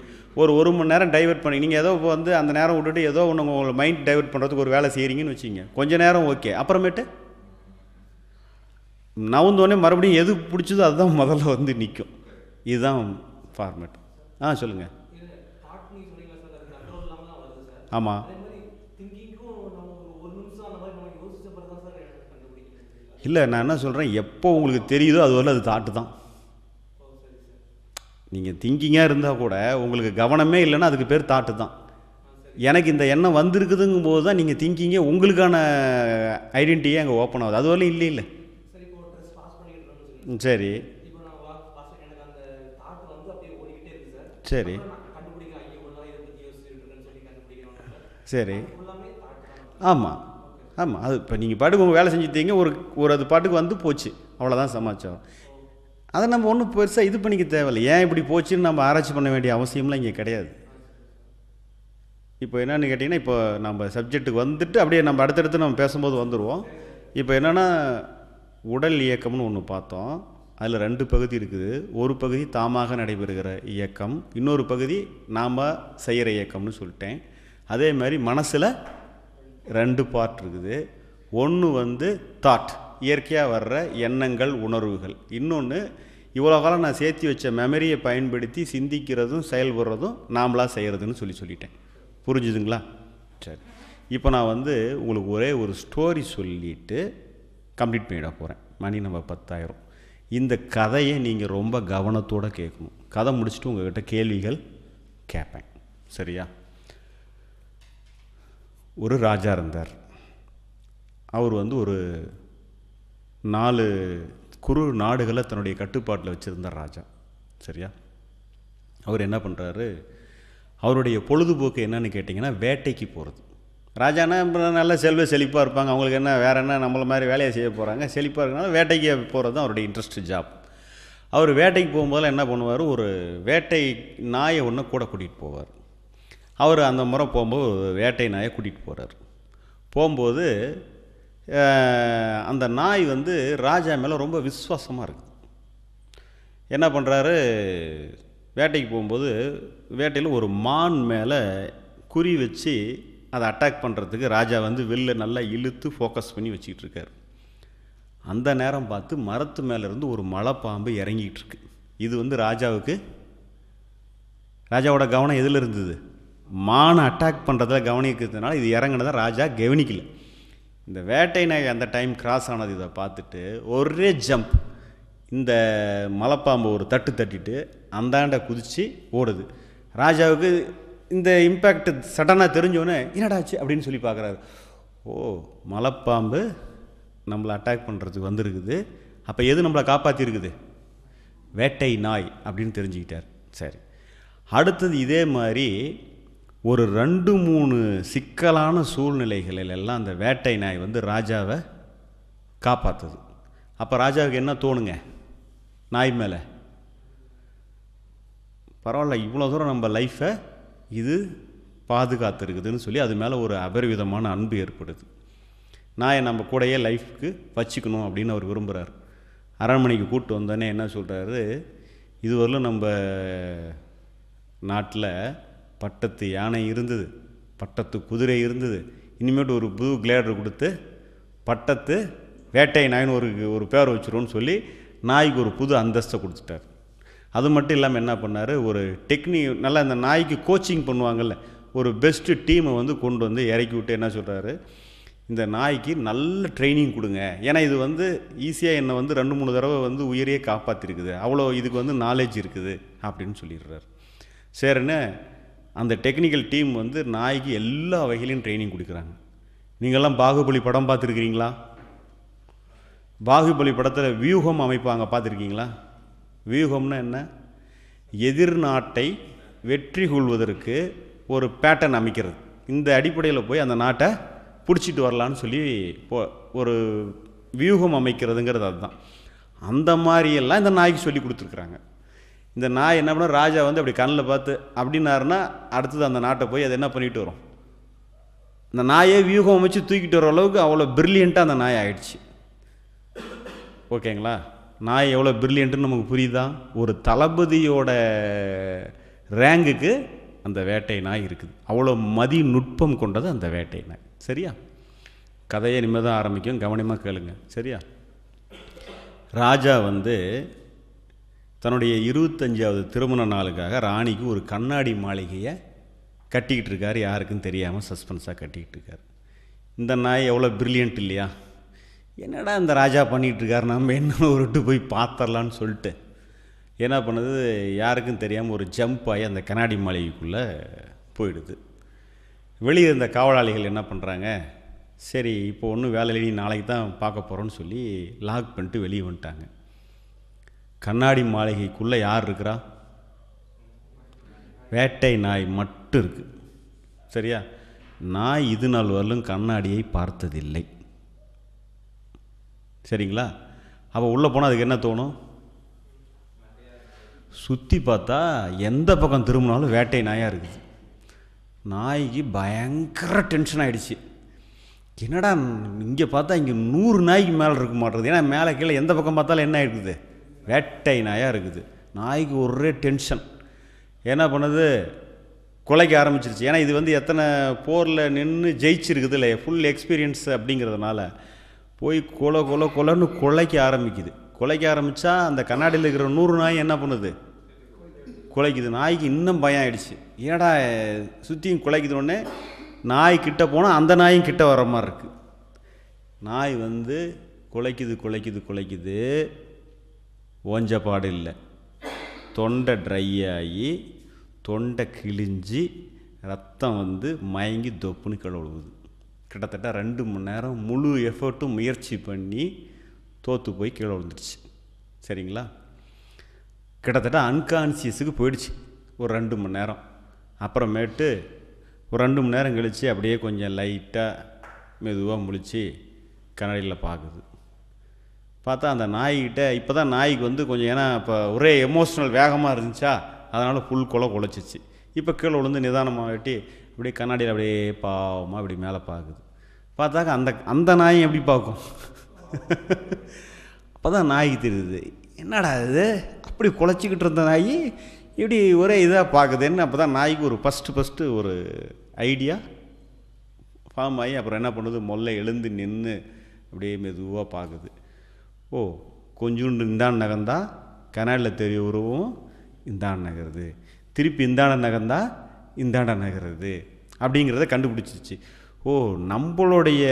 [SPEAKER 1] ஒரு ஒரு மணி நேரம் டைவெர்ட் பண்ணி நீங்கள் ஏதோ இப்போ வந்து அந்த நேரம் விட்டுட்டு ஏதோ ஒன்று உங்களை மைண்ட் டைவெர்ட் பண்ணுறதுக்கு ஒரு வேலை செய்கிறீங்கன்னு வச்சுங்க கொஞ்சம் நேரம் ஓகே அப்புறமேட்டு நவுந்தோடனே மறுபடியும் எது பிடிச்சதோ அதுதான் முதல்ல வந்து நிற்கும் இதுதான் ஃபார்மேட் ஆ சொல்லுங்கள் ஆமாம் இல்லை நான் என்ன சொல்கிறேன் எப்போ உங்களுக்கு தெரியுதோ அது வரல அது தாட்டு தான் நீங்கள் திங்கிங்காக இருந்தால் கூட உங்களுக்கு கவனமே இல்லைன்னா அதுக்கு பேர் தாட்டு தான் எனக்கு இந்த எண்ணம் வந்திருக்குதுங்கும் போது தான் நீங்கள் திங்கிங்கே உங்களுக்கான ஐடென்டிட்டியே அங்கே ஓப்பன் ஆகுது அது இல்லை இல்லை சரி சரி சரி ஆமாம் ஆமாம் அது இப்போ நீங்கள் பாட்டுக்கு உங்கள் வேலை செஞ்சுட்டீங்க ஒரு ஒரு அது பாட்டுக்கு வந்து போச்சு அவ்வளோதான் சமாச்சாரம் அதை நம்ம ஒன்றும் பெருசாக இது பண்ணிக்க தேவையில்லை ஏன் இப்படி போச்சுன்னு நம்ம ஆராய்ச்சி பண்ண வேண்டிய அவசியம்லாம் இங்கே கிடையாது இப்போ என்னென்னு கேட்டிங்கன்னா இப்போ நம்ம சப்ஜெக்ட்டுக்கு வந்துட்டு அப்படியே நம்ம அடுத்தடுத்து நம்ம பேசும்போது வந்துடுவோம் இப்போ என்னென்னா உடல் இயக்கம்னு ஒன்று பார்த்தோம் அதில் ரெண்டு பகுதி இருக்குது ஒரு பகுதி தாமாக நடைபெறுகிற இயக்கம் இன்னொரு பகுதி நாம் செய்கிற இயக்கம்னு சொல்லிட்டேன் அதே மாதிரி மனசில் ரெண்டு பார்ட் இருக்குது ஒன்று வந்து தாட் இயற்கையாக வர்ற எண்ணங்கள் உணர்வுகள் இன்னொன்று இவ்வளோ காலம் நான் சேர்த்து வச்ச மெமரியை பயன்படுத்தி சிந்திக்கிறதும் செயல்படுறதும் நாமளாக செய்கிறதுன்னு சொல்லி சொல்லிட்டேன் புரிஞ்சுதுங்களா சரி இப்போ நான் வந்து உங்களுக்கு ஒரே ஒரு ஸ்டோரி சொல்லிவிட்டு கம்ப்ளீட் பண்ணிட போகிறேன் மணி நம்ம பத்தாயிரம் இந்த கதையை நீங்கள் ரொம்ப கவனத்தோடு கேட்கணும் கதை முடிச்சுட்டு உங்கள்கிட்ட கேள்விகள் கேட்பேன் சரியா ஒரு ராஜா இருந்தார் அவர் வந்து ஒரு நாலு குறு நாடுகளை தன்னுடைய கட்டுப்பாட்டில் வச்சுருந்தார் ராஜா சரியா அவர் என்ன பண்ணுறாரு அவருடைய பொழுதுபோக்கு என்னன்னு கேட்டிங்கன்னா வேட்டைக்கு போகிறது ராஜானா நல்ல செல்வ செழிப்பாக இருப்பாங்க அவங்களுக்கு என்ன வேறு என்ன நம்மள மாதிரி வேலையை செய்ய போகிறாங்க செழிப்பாக இருக்கனால வேட்டைக்கு போகிறது தான் அவருடைய இன்ட்ரெஸ்ட் ஜாப் அவர் வேட்டைக்கு போகும்போதெல்லாம் என்ன பண்ணுவார் ஒரு வேட்டை நாயை ஒன்று கூட கூட்டிகிட்டு போவார் அவர் அந்த முறை போகும்போது வேட்டை நாயை கூட்டிகிட்டு போகிறார் போகும்போது அந்த நாய் வந்து ராஜா மேலே ரொம்ப விஸ்வாசமாக இருக்குது என்ன பண்ணுறாரு வேட்டைக்கு போகும்போது வேட்டையில் ஒரு மான் மேலே குறி வச்சு அதை அட்டாக் பண்ணுறதுக்கு ராஜா வந்து வெளில நல்லா இழுத்து ஃபோக்கஸ் பண்ணி வச்சுக்கிட்டு இருக்காரு அந்த நேரம் பார்த்து மரத்து மேலேருந்து ஒரு மலைப்பாம்பு இறங்கிக்கிட்டு இருக்கு இது வந்து ராஜாவுக்கு ராஜாவோட கவனம் எதில் இருந்தது மானை அட்டாக் பண்ணுறதில் கவனிக்கிறதுனால இது இறங்கினதான் ராஜா கவனிக்கலை இந்த வேட்டை நாய் அந்த டைம் கிராஸ் ஆனது இதை பார்த்துட்டு ஒரே ஜம்ப் இந்த மலைப்பாம்பு ஒரு தட்டு தட்டிட்டு அந்தாண்டை குதித்து ஓடுது ராஜாவுக்கு இந்த இம்பேக்ட் சடனாக தெரிஞ்சோன்னே என்னடாச்சு அப்படின்னு சொல்லி பார்க்குறாரு ஓ மலைப்பாம்பு நம்மளை அட்டாக் பண்ணுறதுக்கு வந்திருக்குது அப்போ எது நம்மளை காப்பாற்றிருக்குது வேட்டை நாய் அப்படின்னு தெரிஞ்சுக்கிட்டார் சரி அடுத்தது இதே மாதிரி ஒரு ரெண்டு மூணு சிக்கலான சூழ்நிலைகளில் எல்லாம் அந்த வேட்டை நாய் வந்து ராஜாவை காப்பாற்றுது அப்போ ராஜாவுக்கு என்ன தோணுங்க நாய் மேலே பரவாயில்ல இவ்வளோ தூரம் நம்ம லைஃப்பை இது பாதுகாத்துருக்குதுன்னு சொல்லி அது மேலே ஒரு அபரிவிதமான அன்பு ஏற்படுது நாயை நம்ம கூடயே லைஃப்க்கு வச்சுக்கணும் அப்படின்னு அவர் விரும்புகிறார் அரண்மனைக்கு கூப்பிட்டு வந்தோடனே என்ன சொல்கிறாரு இதுவரையிலும் நம்ம நாட்டில் பட்டத்து யானை இருந்தது பட்டத்து குதிரை இருந்தது இனிமேட்டு ஒரு புது கிளேடர் கொடுத்து பட்டத்து வேட்டை நாயின்னு ஒரு ஒரு பேர் வச்சுருவோன்னு சொல்லி நாய்க்கு ஒரு புது அந்தஸ்தை கொடுத்துட்டார் அது மட்டும் இல்லாமல் என்ன பண்ணார் ஒரு டெக்னிக் நல்லா இந்த நாய்க்கு கோச்சிங் பண்ணுவாங்கள்ல ஒரு பெஸ்ட்டு டீமை வந்து கொண்டு வந்து இறக்கி விட்டு என்ன சொல்கிறாரு இந்த நாய்க்கு நல்ல ட்ரைனிங் கொடுங்க ஏன்னா இது வந்து ஈஸியாக என்னை வந்து ரெண்டு மூணு தடவை வந்து உயிரையே காப்பாற்றிருக்குது அவ்வளோ இதுக்கு வந்து நாலேஜ் இருக்குது அப்படின்னு சொல்லிடுறாரு சரின்னு அந்த டெக்னிக்கல் டீம் வந்து நாய்க்கு எல்லா வகையிலையும் ட்ரைனிங் கொடுக்குறாங்க நீங்கள்லாம் பாகுபலி படம் பார்த்துருக்கிறீங்களா பாகுபலி படத்தில் வியூகம் அமைப்பாங்க பார்த்துருக்கீங்களா வியூகம்னா என்ன எதிர்நாட்டை வெற்றி கொள்வதற்கு ஒரு பேட்டர்ன் அமைக்கிறது இந்த அடிப்படையில் போய் அந்த நாட்டை பிடிச்சிட்டு வரலான்னு சொல்லி போ ஒரு வியூகம் அமைக்கிறதுங்கிறது அதுதான் அந்த மாதிரியெல்லாம் இந்த நாய்க்கு சொல்லி கொடுத்துருக்குறாங்க இந்த நாய் என்ன பண்ணும் ராஜா வந்து அப்படி கண்ணில் பார்த்து அப்படின்னாருன்னா அடுத்தது அந்த நாட்டை போய் அதை என்ன பண்ணிட்டு வரும் இந்த நாயே வியூகம் அமைச்சு தூக்கிட்டு வர அளவுக்கு அவ்வளோ பிரில்லியண்ட்டாக அந்த நாய் ஆகிடுச்சு ஓகேங்களா நாய் எவ்வளோ பிரில்லியன்ட்டுன்னு நமக்கு புரியுதா ஒரு தளபதியோட ரேங்குக்கு அந்த வேட்டை நாய் இருக்குது அவ்வளோ மதி நுட்பம் கொண்டது அந்த வேட்டை நாய் சரியா கதையை நிம்மதம் ஆரம்பிக்கும் கவனமாக கேளுங்க சரியா ராஜா வந்து தன்னுடைய இருபத்தஞ்சாவது திருமண நாளுக்காக ராணிக்கு ஒரு கண்ணாடி மாளிகையை கட்டிக்கிட்டு இருக்கார் யாருக்கும் தெரியாமல் சஸ்பென்ஸாக கட்டிக்கிட்டு இருக்கார் இந்த நாய் எவ்வளோ பிரில்லியன்ட் இல்லையா என்னடா இந்த ராஜா பண்ணிகிட்ருக்கார் நம்ம என்ன ஒருட்டு போய் பார்த்துர்லான்னு சொல்லிட்டு என்ன பண்ணுது யாருக்கும் தெரியாமல் ஒரு ஜம்ப் ஆகி அந்த கண்ணாடி மாளிகைக்குள்ளே போயிடுது வெளியே இருந்த காவலாளிகள் என்ன பண்ணுறாங்க சரி இப்போ ஒன்றும் வேலை நாளைக்கு தான் பார்க்க போகிறோன்னு சொல்லி லாக் பண்ணிட்டு வெளியே வந்துட்டாங்க கண்ணாடி மாளிகைக்குள்ளே யார் இருக்கிறா வேட்டை நாய் மட்டும் இருக்குது சரியா நாய் இது நாள் வரலும் கண்ணாடியை பார்த்ததில்லை சரிங்களா அப்போ உள்ளே போனால் அதுக்கு என்ன தோணும் சுற்றி பார்த்தா எந்த பக்கம் திரும்பினாலும் வேட்டை நாயாக இருக்குது நாய்க்கு பயங்கர டென்ஷன் ஆகிடுச்சு என்னடா இங்கே பார்த்தா இங்கே நூறு நாய்க்கு மேலே இருக்க மாட்டேறது ஏன்னா மேலே கீழே எந்த பக்கம் பார்த்தாலும் என்ன ஆகிடுக்குது வேட்டை நாயாக இருக்குது நாய்க்கு ஒரே டென்ஷன் என்ன பண்ணுது குலைக்க ஆரம்பிச்சிருச்சு ஏன்னா இது வந்து எத்தனை போரில் நின்று ஜெயிச்சிருக்குது இல்லை ஃபுல் எக்ஸ்பீரியன்ஸ் அப்படிங்கிறதுனால போய் கொலை கொலை கொலைன்னு குலைக்க ஆரம்பிக்குது குலைக்க ஆரம்பித்தா அந்த கண்ணாடியில் இருக்கிற நூறு நாய் என்ன பண்ணுது குலைக்குது நாய்க்கு இன்னும் பயம் ஆகிடுச்சு ஏடா சுற்றியும் குலைக்குதுன்னொடனே நாய் கிட்ட போனால் அந்த நாயும் கிட்ட வர மாதிரி இருக்குது நாய் வந்து குலைக்குது குலைக்குது குலைக்குது ஓஞ்ச பாடில்லை தொண்டை ட்ரை ஆகி தொண்டை கிழிஞ்சி ரத்தம் வந்து மயங்கி தொப்புன்னு கிளவுழுவுது கிட்டத்தட்ட ரெண்டு மணி நேரம் முழு எஃபர்ட்டும் முயற்சி பண்ணி தோற்று போய் கீழே விழுந்துருச்சு சரிங்களா கிட்டத்தட்ட அன்கான்சியஸுக்கு போயிடுச்சு ஒரு ரெண்டு மணி நேரம் அப்புறமேட்டு ஒரு ரெண்டு மணி நேரம் கழித்து அப்படியே கொஞ்சம் லைட்டாக மெதுவாக முழிச்சு கண்ணாடியில் பார்க்குது பார்த்தா அந்த நாய்கிட்ட இப்போ தான் நாய்க்கு வந்து கொஞ்சம் ஏன்னா இப்போ ஒரே எமோஷ்னல் வேகமாக இருந்துச்சா அதனால் புல் குலை குலைச்சிச்சு இப்போ கீழே விழுந்து நிதானமாக வெட்டி அப்படியே கண்ணாடியில் அப்படியே பாவமாக அப்படி மேலே பார்க்குது பார்த்தாக்க அந்த அந்த நாயும் எப்படி பார்க்கும் அப்போ தான் நாய்க்கு தெரியுது என்னடா இது அப்படி குலைச்சிக்கிட்டு இருந்த நாய் இப்படி ஒரே இதாக பார்க்குதுன்னு அப்போ தான் நாய்க்கு ஒரு ஃபஸ்ட்டு ஃபஸ்ட்டு ஒரு ஐடியா ஃபார்ம் ஆகி அப்புறம் என்ன பண்ணுது மொல்ல எழுந்து நின்று அப்படியே மெதுவாக பார்க்குது ஓ கொஞ்சோண்டு இந்தாண்டு நகர்ந்தால் கனாலில் தெரிய உருவம் இந்தாண்டு நகருது திருப்பி இந்தாண்ட நகர்ந்தால் இந்தாண்ட நகருது அப்படிங்கிறத கண்டுபிடிச்சிச்சு ஓ நம்மளுடைய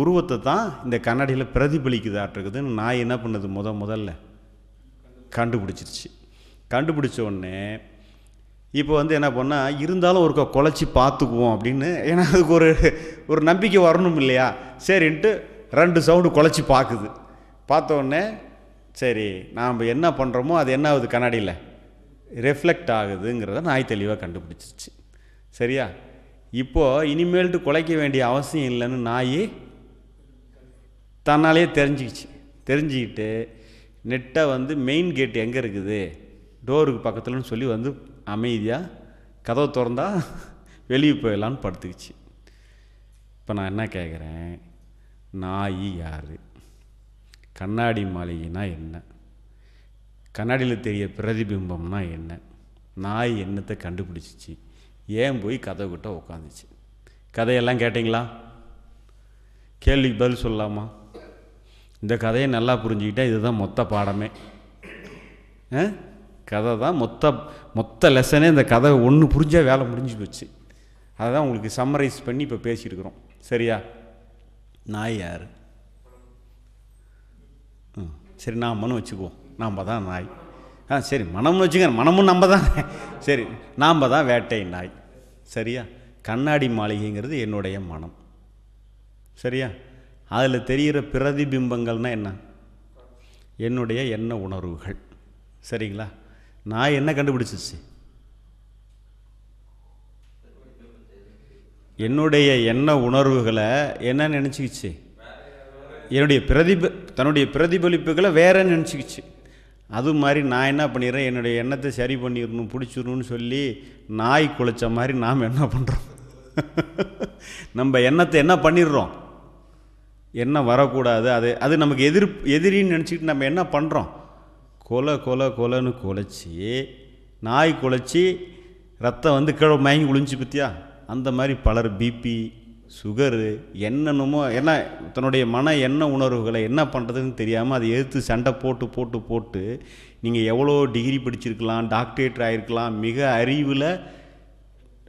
[SPEAKER 1] உருவத்தை தான் இந்த கண்ணாடியில் பிரதிபலிக்குதாட்டிருக்குதுன்னு நான் என்ன பண்ணது முத முதல்ல கண்டுபிடிச்சிருச்சு கண்டுபிடிச்ச உடனே இப்போ வந்து என்ன பண்ணால் இருந்தாலும் ஒருக்கா குலைச்சி பார்த்துக்குவோம் அப்படின்னு ஏன்னா அதுக்கு ஒரு ஒரு நம்பிக்கை வரணும் இல்லையா சரின்ட்டு ரெண்டு சவுண்டு குழச்சி பார்க்குது பார்த்தோடனே சரி நாம் என்ன பண்ணுறோமோ அது என்ன ஆகுது கண்ணாடியில் ரிஃப்ளெக்ட் ஆகுதுங்கிறத நாய் தெளிவாக கண்டுபிடிச்சிருச்சு சரியா இப்போது இனிமேல்ட்டு குலைக்க வேண்டிய அவசியம் இல்லைன்னு நாய் தன்னாலே தெரிஞ்சுக்கிச்சு தெரிஞ்சுக்கிட்டு நெட்டை வந்து மெயின் கேட் எங்கே இருக்குது டோருக்கு பக்கத்தில்னு சொல்லி வந்து அமைதியாக கதவை திறந்தால் வெளியே போயிடலான்னு படுத்துக்கிச்சு இப்போ நான் என்ன கேட்குறேன் நாய் யார் கண்ணாடி மாளிகைனா என்ன கண்ணாடியில் தெரிய பிரதிபிம்பம்னா என்ன நாய் என்னத்தை கண்டுபிடிச்சிச்சு ஏன் போய் கதை கிட்ட உட்காந்துச்சு கதையெல்லாம் கேட்டிங்களா கேள்விக்கு பதில் சொல்லலாமா இந்த கதையை நல்லா புரிஞ்சுக்கிட்டால் இதுதான் மொத்த பாடமே கதை தான் மொத்த மொத்த லெசனே இந்த கதை ஒன்று புரிஞ்சால் வேலை முடிஞ்சு போச்சு அதை தான் உங்களுக்கு சம்மரைஸ் பண்ணி இப்போ பேசியிருக்கிறோம் சரியா நாய் யார் ம் சரி நான் மனம் வச்சுக்குவோம் நாம் தான் நாய் ஆ சரி மனம்னு வச்சுக்க மனமும் நம்ம தான் சரி நாம் தான் வேட்டை நாய் சரியா கண்ணாடி மாளிகைங்கிறது என்னுடைய மனம் சரியா அதில் தெரிகிற பிரதிபிம்பங்கள்னால் என்ன என்னுடைய எண்ண உணர்வுகள் சரிங்களா நான் என்ன கண்டுபிடிச்சிச்சு என்னுடைய எண்ண உணர்வுகளை என்ன நினச்சிக்கிச்சு என்னுடைய பிரதிப தன்னுடைய பிரதிபலிப்புகளை வேற நினச்சிக்கிச்சு அது மாதிரி நான் என்ன பண்ணிடுறேன் என்னுடைய எண்ணத்தை சரி பண்ணிடணும் பிடிச்சிடணும்னு சொல்லி நாய் குலைச்ச மாதிரி நாம் என்ன பண்ணுறோம் நம்ம எண்ணத்தை என்ன பண்ணிடுறோம் எண்ணம் வரக்கூடாது அது அது நமக்கு எதிர் எதிரின்னு நினச்சிக்கிட்டு நம்ம என்ன பண்ணுறோம் கொலை கொலை கொலைன்னு குலைச்சி நாய் குலைச்சி ரத்தம் வந்து கிழ மயங்கி குளிஞ்சு பற்றியா அந்த மாதிரி பலர் பிபி சுகரு என்னென்னமோ என்ன தன்னுடைய மன என்ன உணர்வுகளை என்ன பண்ணுறதுன்னு தெரியாமல் அதை எதிர்த்து சண்டை போட்டு போட்டு போட்டு நீங்கள் எவ்வளோ டிகிரி படிச்சிருக்கலாம் டாக்டரேட் ஆகிருக்கலாம் மிக அறிவில்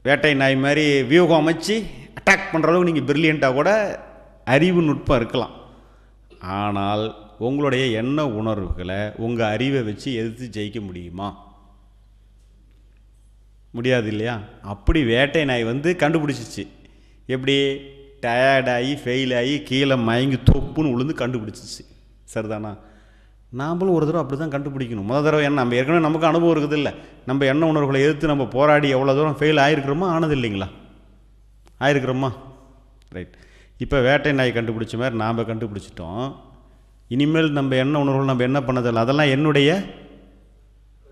[SPEAKER 1] வேட்டை நாய் மாதிரி வியூகம் அமைச்சு அட்டாக் பண்ணுற அளவுக்கு நீங்கள் பிரில்லியண்ட்டாக கூட அறிவு நுட்பம் இருக்கலாம் ஆனால் உங்களுடைய எண்ண உணர்வுகளை உங்கள் அறிவை வச்சு எதிர்த்து ஜெயிக்க முடியுமா முடியாது இல்லையா அப்படி வேட்டை நாய் வந்து கண்டுபிடிச்சிச்சு எப்படி டயர்டாகி ஃபெயில் ஆகி கீழே மயங்கி தொப்புன்னு உளுந்து கண்டுபிடிச்சிச்சு சரிதானா நாம்ளும் ஒரு தடவை அப்படி தான் கண்டுபிடிக்கணும் முதல் தடவை என்ன நம்ம ஏற்கனவே நமக்கு அனுபவம் இருக்குது இல்லை நம்ம எண்ண உணர்வுகளை எதிர்த்து நம்ம போராடி எவ்வளோ தூரம் ஃபெயில் ஆகிருக்கிறோமா ஆனது இல்லைங்களா ஆயிருக்கிறோமா ரைட் இப்போ வேட்டை நாய் கண்டுபிடிச்ச மாதிரி நாம் கண்டுபிடிச்சிட்டோம் இனிமேல் நம்ம எண்ண உணர்வுகள் நம்ம என்ன பண்ணதில்லை அதெல்லாம் என்னுடைய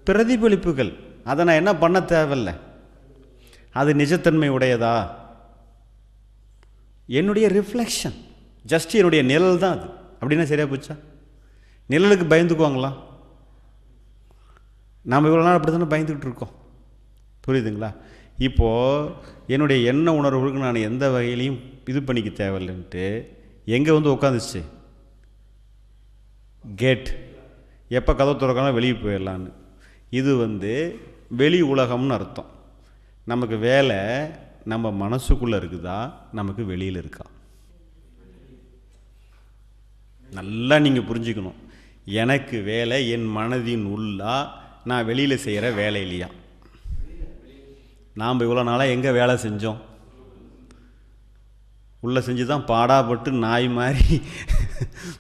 [SPEAKER 1] பிரதிபலிப்புகள் அதை நான் என்ன பண்ண தேவையில்லை அது நிஜத்தன்மை உடையதா என்னுடைய ரிஃப்ளெக்ஷன் ஜஸ்ட் என்னுடைய நிழல் தான் அது அப்படின்னா சரியாக போச்சா நிழலுக்கு பயந்துக்குவாங்களா நாம் இவ்வளோ நாள் அப்படி தானே பயந்துக்கிட்டு இருக்கோம் புரியுதுங்களா இப்போது என்னுடைய எண்ண உணர்வுகளுக்கு நான் எந்த வகையிலையும் இது பண்ணிக்க தேவையில்லைன்ட்டு எங்கே வந்து உட்காந்துச்சு கேட் எப்போ கதவு திறக்கலாம் வெளியே போயிடலான்னு இது வந்து வெளி உலகம்னு அர்த்தம் நமக்கு வேலை நம்ம மனசுக்குள்ளே இருக்குதா நமக்கு வெளியில் இருக்கா நல்லா நீங்கள் புரிஞ்சுக்கணும் எனக்கு வேலை என் மனதின் உள்ளா நான் வெளியில் செய்கிற வேலை இல்லையா நாம் இவ்வளோ நாளாக எங்கே வேலை செஞ்சோம் உள்ளே செஞ்சு தான் பாடாப்பட்டு நாய் மாதிரி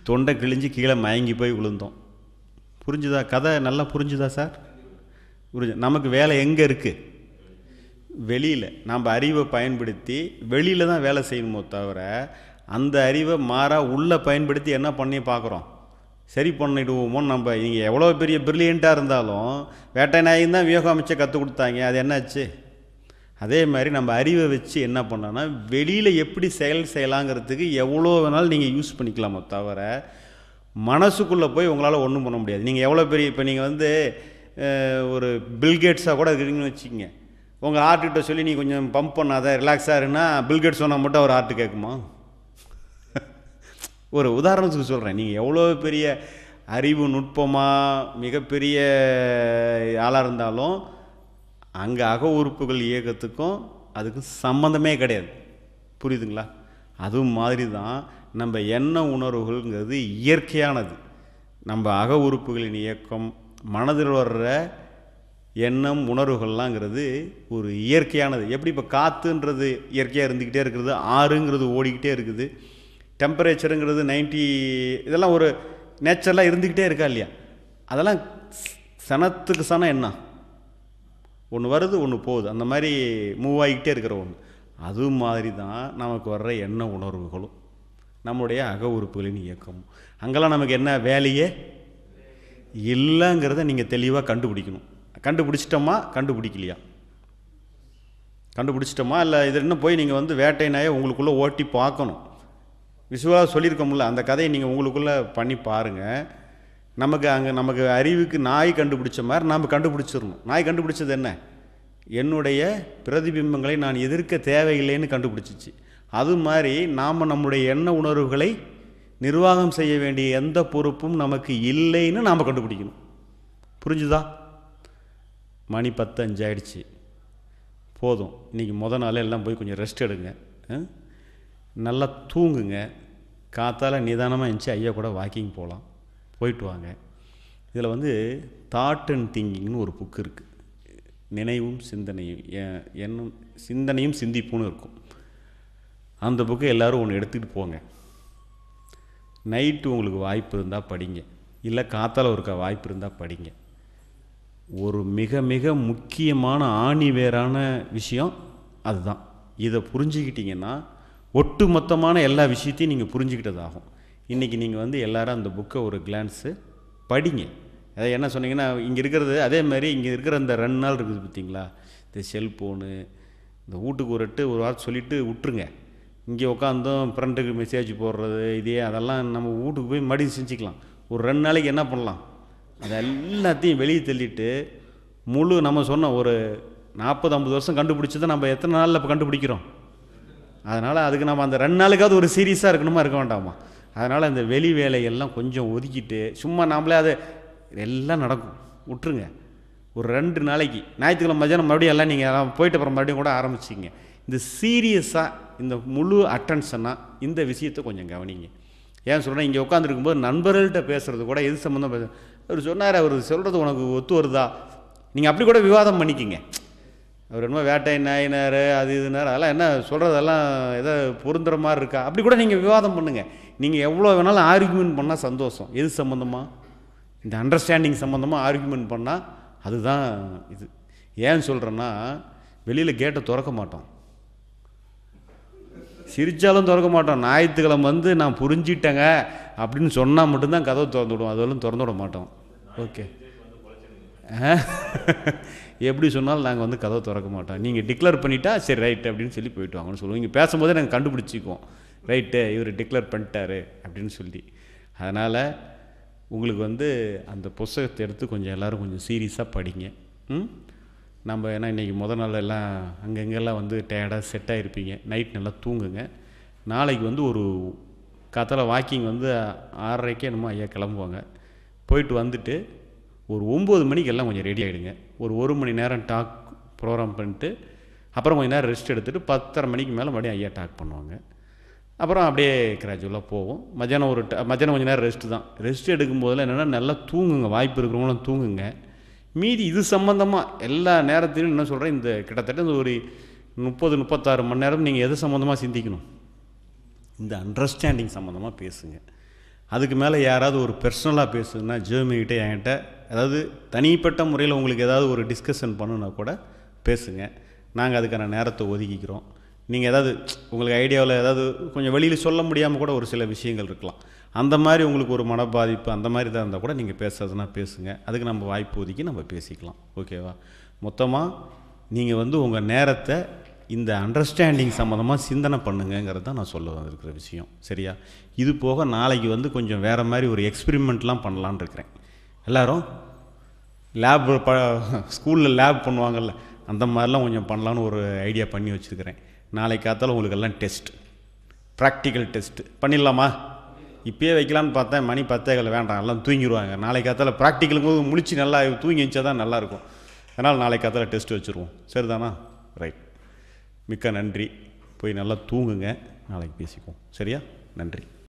[SPEAKER 1] தொண்டை கிழிஞ்சு கீழே மயங்கி போய் விழுந்தோம் புரிஞ்சுதா கதை நல்லா புரிஞ்சுதா சார் குருஜி நமக்கு வேலை எங்கே இருக்குது வெளியில் நம்ம அறிவை பயன்படுத்தி வெளியில் தான் வேலை செய்யணுமோ தவிர அந்த அறிவை மாறாக உள்ளே பயன்படுத்தி என்ன பண்ணி பார்க்குறோம் சரி பண்ணிடுவோமோ நம்ம நீங்கள் எவ்வளோ பெரிய பிரில்லியண்ட்டாக இருந்தாலும் வேட்டை நாயும் தான் வியோகம் அமைச்ச கற்றுக் கொடுத்தாங்க அது என்னாச்சு அதே மாதிரி நம்ம அறிவை வச்சு என்ன பண்ணோன்னா வெளியில் எப்படி செயல் செய்யலாங்கிறதுக்கு எவ்வளோ வேணாலும் நீங்கள் யூஸ் பண்ணிக்கலாமோ தவிர மனசுக்குள்ளே போய் உங்களால் ஒன்றும் பண்ண முடியாது நீங்கள் எவ்வளோ பெரிய இப்போ நீங்கள் வந்து ஒரு பில்கேட்ஸாக கூட இருக்கிறீங்கன்னு வச்சுக்கோங்க உங்கள் ஆர்ட்டுகிட்ட சொல்லி நீ கொஞ்சம் பம்ப் பண்ணாத ரிலாக்ஸாக இருந்தால் பில்கேட் சொன்னால் மட்டும் அவர் ஆர்ட்டு கேட்குமா ஒரு உதாரணத்துக்கு சொல்கிறேன் நீங்கள் எவ்வளோ பெரிய அறிவு நுட்பமாக மிகப்பெரிய ஆளாக இருந்தாலும் அங்கே அக உறுப்புகள் இயக்கத்துக்கும் அதுக்கும் சம்மந்தமே கிடையாது புரியுதுங்களா அதுவும் மாதிரி தான் நம்ம எண்ண உணர்வுகள்ங்கிறது இயற்கையானது நம்ம அக உறுப்புகளின் இயக்கம் மனதில் வர்ற எண்ணம் உணர்வுகள்லாங்கிறது ஒரு இயற்கையானது எப்படி இப்போ காற்றுன்றது இயற்கையாக இருந்துக்கிட்டே இருக்கிறது ஆறுங்கிறது ஓடிக்கிட்டே இருக்குது டெம்பரேச்சருங்கிறது நைன்ட்டி இதெல்லாம் ஒரு நேச்சரலாக இருந்துக்கிட்டே இருக்கா இல்லையா அதெல்லாம் சனத்துக்கு சனம் என்ன ஒன்று வருது ஒன்று போகுது அந்த மாதிரி மூவ் ஆகிக்கிட்டே இருக்கிற ஒன்று அது மாதிரி தான் நமக்கு வர்ற எண்ண உணர்வுகளும் நம்முடைய அக உறுப்புகளின் இயக்கமும் அங்கெல்லாம் நமக்கு என்ன வேலையே இல்லைங்கிறத நீங்கள் தெளிவாக கண்டுபிடிக்கணும் கண்டுபிடிச்சிட்டோமா கண்டுபிடிக்கலையா கண்டுபிடிச்சிட்டோமா இல்லை இது இன்னும் போய் நீங்கள் வந்து வேட்டை நாயை உங்களுக்குள்ளே ஓட்டி பார்க்கணும் விசுவாக சொல்லியிருக்கோம்ல அந்த கதையை நீங்கள் உங்களுக்குள்ளே பண்ணி பாருங்கள் நமக்கு அங்கே நமக்கு அறிவுக்கு நாய் கண்டுபிடிச்ச மாதிரி நாம் கண்டுபிடிச்சிடணும் நாய் கண்டுபிடிச்சது என்ன என்னுடைய பிரதிபிம்பங்களை நான் எதிர்க்க தேவையில்லைன்னு கண்டுபிடிச்சிச்சு அது மாதிரி நாம் நம்முடைய எண்ண உணர்வுகளை நிர்வாகம் செய்ய வேண்டிய எந்த பொறுப்பும் நமக்கு இல்லைன்னு நாம் கண்டுபிடிக்கணும் புரிஞ்சுதா மணி பத்தஞ்சு ஆயிடுச்சு போதும் இன்றைக்கி முத நாள் எல்லாம் போய் கொஞ்சம் ரெஸ்ட் எடுங்க நல்லா தூங்குங்க காத்தால் நிதானமாக இருந்துச்சு ஐயா கூட வாக்கிங் போகலாம் போயிட்டு வாங்க இதில் வந்து தாட் அண்ட் திங்கிங்னு ஒரு புக்கு இருக்குது நினைவும் சிந்தனையும் என்னும் சிந்தனையும் சிந்திப்புன்னு இருக்கும் அந்த புக்கை எல்லோரும் ஒன்று எடுத்துகிட்டு போங்க நைட்டு உங்களுக்கு வாய்ப்பு இருந்தால் படிங்க இல்லை காத்தால் ஒருக்க வாய்ப்பு இருந்தால் படிங்க ஒரு மிக மிக முக்கியமான ஆணி வேறான விஷயம் அதுதான் இதை புரிஞ்சுக்கிட்டிங்கன்னா ஒட்டு மொத்தமான எல்லா விஷயத்தையும் நீங்கள் புரிஞ்சுக்கிட்டதாகும் இன்றைக்கி நீங்கள் வந்து எல்லோரும் அந்த புக்கை ஒரு கிளான்ஸு படிங்க அதை என்ன சொன்னீங்கன்னா இங்கே இருக்கிறது அதே மாதிரி இங்கே இருக்கிற அந்த ரெண்டு நாள் இருக்குது பார்த்தீங்களா இந்த செல்ஃபோனு இந்த வீட்டுக்கு ஒரு ஒரு வாரம் சொல்லிவிட்டு விட்டுருங்க இங்கே உட்காந்தும் ஃப்ரெண்டுக்கு மெசேஜ் போடுறது இதே அதெல்லாம் நம்ம வீட்டுக்கு போய் மடி செஞ்சுக்கலாம் ஒரு ரெண்டு நாளைக்கு என்ன பண்ணலாம் அது எல்லாத்தையும் வெளியே தள்ளிட்டு முழு நம்ம சொன்ன ஒரு நாற்பது ஐம்பது வருஷம் கண்டுபிடிச்சதை நம்ம எத்தனை நாளில் இப்போ கண்டுபிடிக்கிறோம் அதனால் அதுக்கு நம்ம அந்த ரெண்டு நாளுக்காவது ஒரு சீரியஸாக இருக்கணுமா இருக்க வேண்டாமா அதனால் இந்த வெளி வேலையெல்லாம் கொஞ்சம் ஒதுக்கிட்டு சும்மா நாமளே அது எல்லாம் நடக்கும் விட்டுருங்க ஒரு ரெண்டு நாளைக்கு ஞாயிற்றுக்கிழமை மதியானம் மறுபடியும் எல்லாம் நீங்கள் போயிட்டு அப்புறம் மறுபடியும் கூட ஆரம்பிச்சிங்க இந்த சீரியஸாக இந்த முழு அட்டென்ஷனாக இந்த விஷயத்தை கொஞ்சம் கவனிங்க ஏன் சொல்கிறேன் இங்கே உட்காந்துருக்கும்போது நண்பர்கள்ட்ட பேசுகிறது கூட எது சம்மந்தம் பேச அவர் சொன்னார் அவர் சொல்கிறது உனக்கு ஒத்து வருதா நீங்கள் அப்படி கூட விவாதம் பண்ணிக்கிங்க அவர் என்னமோ வேட்டை நாயினார் அது இதுனார் அதெல்லாம் என்ன சொல்கிறதெல்லாம் எதோ பொருந்துற மாதிரி இருக்கா அப்படி கூட நீங்கள் விவாதம் பண்ணுங்கள் நீங்கள் எவ்வளோ வேணாலும் ஆர்குமெண்ட் பண்ணால் சந்தோஷம் எது சம்மந்தமாக இந்த அண்டர்ஸ்டாண்டிங் சம்மந்தமாக ஆர்குமெண்ட் பண்ணால் அதுதான் இது ஏன்னு சொல்கிறேன்னா வெளியில் கேட்டை திறக்க மாட்டோம் சிரித்தாலும் திறக்க மாட்டோம் ஞாயிற்றுக்கிழமை வந்து நான் புரிஞ்சிட்டேங்க அப்படின்னு சொன்னால் மட்டும்தான் கதவை திறந்து விடுவோம் அதெல்லாம் திறந்து விட மாட்டோம் ஓகே எப்படி சொன்னாலும் நாங்கள் வந்து கதவை திறக்க மாட்டோம் நீங்கள் டிக்ளேர் பண்ணிட்டா சரி ரைட்டு அப்படின்னு சொல்லி போயிட்டு வாங்கன்னு சொல்லுவோம் இங்கே பேசும்போதே நாங்கள் கண்டுபிடிச்சிக்குவோம் ரைட்டு இவர் டிக்ளேர் பண்ணிட்டாரு அப்படின்னு சொல்லி அதனால் உங்களுக்கு வந்து அந்த புஸ்தகத்தை எடுத்து கொஞ்சம் எல்லோரும் கொஞ்சம் சீரியஸாக படிங்க ம் நம்ம ஏன்னா இன்றைக்கி முத நாள் எல்லாம் அங்கங்கெல்லாம் வந்து டயர்டாக செட் ஆகிருப்பீங்க நைட் நல்லா தூங்குங்க நாளைக்கு வந்து ஒரு கத்தில் வாக்கிங் வந்து ஆறரைக்கே என்னமோ ஐயா கிளம்புவாங்க போயிட்டு வந்துட்டு ஒரு ஒம்பது மணிக்கெல்லாம் கொஞ்சம் ரெடி ஆகிடுங்க ஒரு ஒரு மணி நேரம் டாக் ப்ரோக்ராம் பண்ணிட்டு அப்புறம் கொஞ்சம் நேரம் ரெஸ்ட் எடுத்துகிட்டு பத்தரை மணிக்கு மேலே மறுபடியும் ஐயா டாக் பண்ணுவாங்க அப்புறம் அப்படியே கிராஜுவலாக போவோம் மத்தியானம் ஒரு மத்தியானம் கொஞ்சம் நேரம் ரெஸ்ட்டு தான் ரெஸ்ட் எடுக்கும்போதெல்லாம் என்னென்னா நல்லா தூங்குங்க வாய்ப்பு இருக்கிறவங்களும் தூங்குங்க மீதி இது சம்மந்தமாக எல்லா நேரத்திலும் என்ன சொல்கிறேன் இந்த கிட்டத்தட்ட இந்த ஒரு முப்பது முப்பத்தாறு மணி நேரம் நீங்கள் எது சம்மந்தமாக சிந்திக்கணும் இந்த அண்டர்ஸ்டாண்டிங் சம்மந்தமாக பேசுங்க அதுக்கு மேலே யாராவது ஒரு பர்சனலாக பேசுங்கன்னா ஜெர்மிகிட்ட என்கிட்ட அதாவது தனிப்பட்ட முறையில் உங்களுக்கு ஏதாவது ஒரு டிஸ்கஷன் பண்ணுன்னா கூட பேசுங்க நாங்கள் அதுக்கான நேரத்தை ஒதுக்கிக்கிறோம் நீங்கள் ஏதாவது உங்களுக்கு ஐடியாவில் ஏதாவது கொஞ்சம் வெளியில் சொல்ல முடியாமல் கூட ஒரு சில விஷயங்கள் இருக்கலாம் அந்த மாதிரி உங்களுக்கு ஒரு மன பாதிப்பு அந்த மாதிரி தான் இருந்தால் கூட நீங்கள் பேசுறதுனா பேசுங்க அதுக்கு நம்ம வாய்ப்பு ஒதுக்கி நம்ம பேசிக்கலாம் ஓகேவா மொத்தமாக நீங்கள் வந்து உங்கள் நேரத்தை இந்த அண்டர்ஸ்டாண்டிங் சம்மந்தமாக சிந்தனை பண்ணுங்கிறது தான் நான் சொல்ல வந்திருக்கிற விஷயம் சரியா இது போக நாளைக்கு வந்து கொஞ்சம் வேறு மாதிரி ஒரு எக்ஸ்பிரிமெண்ட்லாம் பண்ணலான் இருக்கிறேன் எல்லோரும் லேப் ப ஸ்கூலில் லேப் பண்ணுவாங்கள்ல அந்த மாதிரிலாம் கொஞ்சம் பண்ணலான்னு ஒரு ஐடியா பண்ணி வச்சுருக்கிறேன் நாளைக்கு காத்தாலும் உங்களுக்கு எல்லாம் டெஸ்ட் ப்ராக்டிக்கல் டெஸ்ட்டு பண்ணிடலாமா இப்போயே வைக்கலாம்னு பார்த்தேன் மணி பத்தேகல் வேண்டாம் எல்லாம் தூங்கிடுவாங்க நாளைக்கு காத்தால ப்ராக்டிக்கலுங்கும் முடிச்சு நல்லா தூங்கி வச்சா தான் நல்லாயிருக்கும் அதனால் நாளைக்கு காத்தால டெஸ்ட் வச்சுருவோம் சரிதானா ரைட் மிக்க நன்றி போய் நல்லா தூங்குங்க நாளைக்கு பேசிக்குவோம் சரியா நன்றி